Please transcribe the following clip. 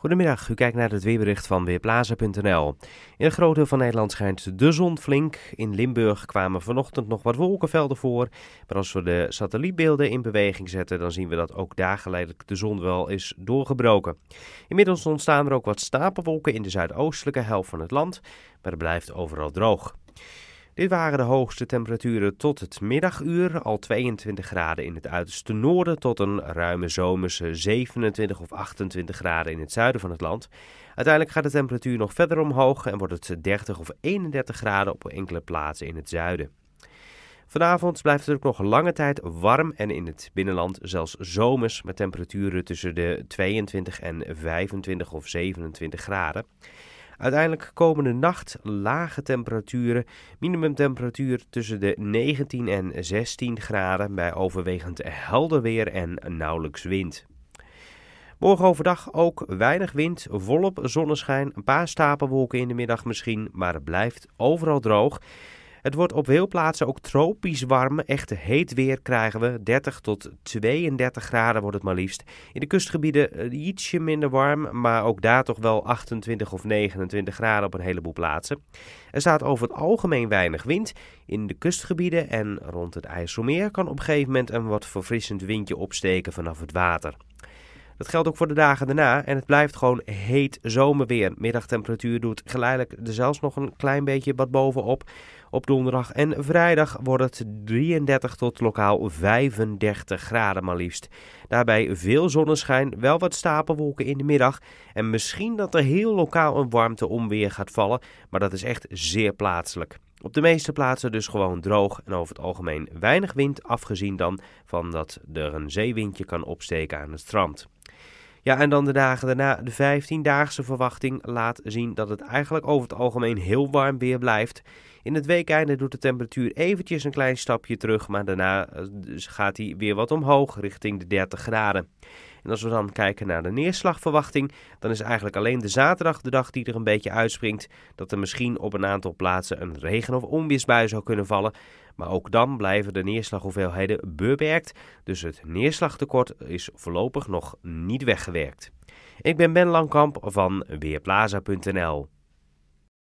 Goedemiddag, u kijkt naar het weerbericht van Weerplaza.nl. In groot deel van Nederland schijnt de zon flink. In Limburg kwamen vanochtend nog wat wolkenvelden voor. Maar als we de satellietbeelden in beweging zetten, dan zien we dat ook daar geleidelijk de zon wel is doorgebroken. Inmiddels ontstaan er ook wat stapelwolken in de zuidoostelijke helft van het land, maar het blijft overal droog. Dit waren de hoogste temperaturen tot het middaguur, al 22 graden in het uiterste noorden tot een ruime zomerse 27 of 28 graden in het zuiden van het land. Uiteindelijk gaat de temperatuur nog verder omhoog en wordt het 30 of 31 graden op enkele plaatsen in het zuiden. Vanavond blijft het ook nog lange tijd warm en in het binnenland zelfs zomers met temperaturen tussen de 22 en 25 of 27 graden. Uiteindelijk komende nacht lage temperaturen. Minimumtemperatuur tussen de 19 en 16 graden bij overwegend helder weer en nauwelijks wind. Morgen overdag ook weinig wind, volop zonneschijn, een paar stapelwolken in de middag misschien, maar het blijft overal droog. Het wordt op veel plaatsen ook tropisch warm. echte heet weer krijgen we. 30 tot 32 graden wordt het maar liefst. In de kustgebieden eh, ietsje minder warm, maar ook daar toch wel 28 of 29 graden op een heleboel plaatsen. Er staat over het algemeen weinig wind. In de kustgebieden en rond het IJsselmeer kan op een gegeven moment een wat verfrissend windje opsteken vanaf het water. Dat geldt ook voor de dagen daarna en het blijft gewoon heet zomerweer. Middagtemperatuur doet geleidelijk er zelfs nog een klein beetje wat bovenop. Op donderdag en vrijdag wordt het 33 tot lokaal 35 graden maar liefst. Daarbij veel zonneschijn, wel wat stapelwolken in de middag en misschien dat er heel lokaal een warmteomweer gaat vallen, maar dat is echt zeer plaatselijk. Op de meeste plaatsen dus gewoon droog en over het algemeen weinig wind, afgezien dan van dat er een zeewindje kan opsteken aan het strand. Ja, en dan de dagen daarna. De 15-daagse verwachting laat zien dat het eigenlijk over het algemeen heel warm weer blijft. In het weekeinde doet de temperatuur eventjes een klein stapje terug, maar daarna eh, dus gaat hij weer wat omhoog richting de 30 graden. En als we dan kijken naar de neerslagverwachting, dan is eigenlijk alleen de zaterdag de dag die er een beetje uitspringt. Dat er misschien op een aantal plaatsen een regen- of onweersbui zou kunnen vallen. Maar ook dan blijven de neerslaghoeveelheden beperkt. Dus het neerslagtekort is voorlopig nog niet weggewerkt. Ik ben Ben Langkamp van Weerplaza.nl.